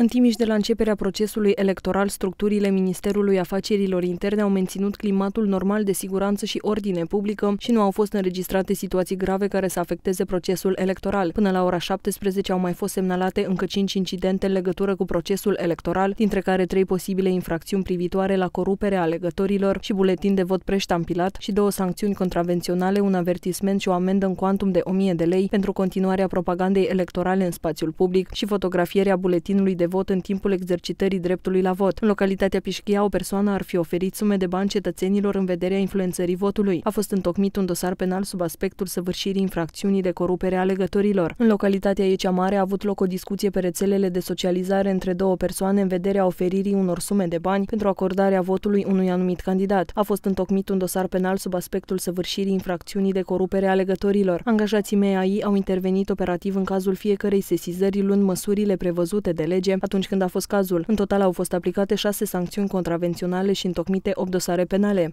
În Timiș, de la începerea procesului electoral, structurile Ministerului Afacerilor Interne au menținut climatul normal de siguranță și ordine publică și nu au fost înregistrate situații grave care să afecteze procesul electoral. Până la ora 17 au mai fost semnalate încă 5 incidente în legătură cu procesul electoral, dintre care 3 posibile infracțiuni privitoare la coruperea alegătorilor și buletin de vot preștampilat și două sancțiuni contravenționale, un avertisment și o amendă în cuantum de 1000 de lei pentru continuarea propagandei electorale în spațiul public și fotografierea buletinului de vot în timpul exercitării dreptului la vot. În localitatea Pișchia, o persoană ar fi oferit sume de bani cetățenilor în vederea influențării votului. A fost întocmit un dosar penal sub aspectul săvârșirii infracțiunii de corupere a legătorilor. În localitatea Iecea Mare a avut loc o discuție pe rețelele de socializare între două persoane în vederea oferirii unor sume de bani pentru acordarea votului unui anumit candidat. A fost întocmit un dosar penal sub aspectul săvârșirii infracțiunii de corupere a legătorilor. Angajații MEAI au intervenit operativ în cazul fiecărei sesizări luând măsurile prevăzute de lege atunci când a fost cazul. În total au fost aplicate șase sancțiuni contravenționale și întocmite 8 dosare penale.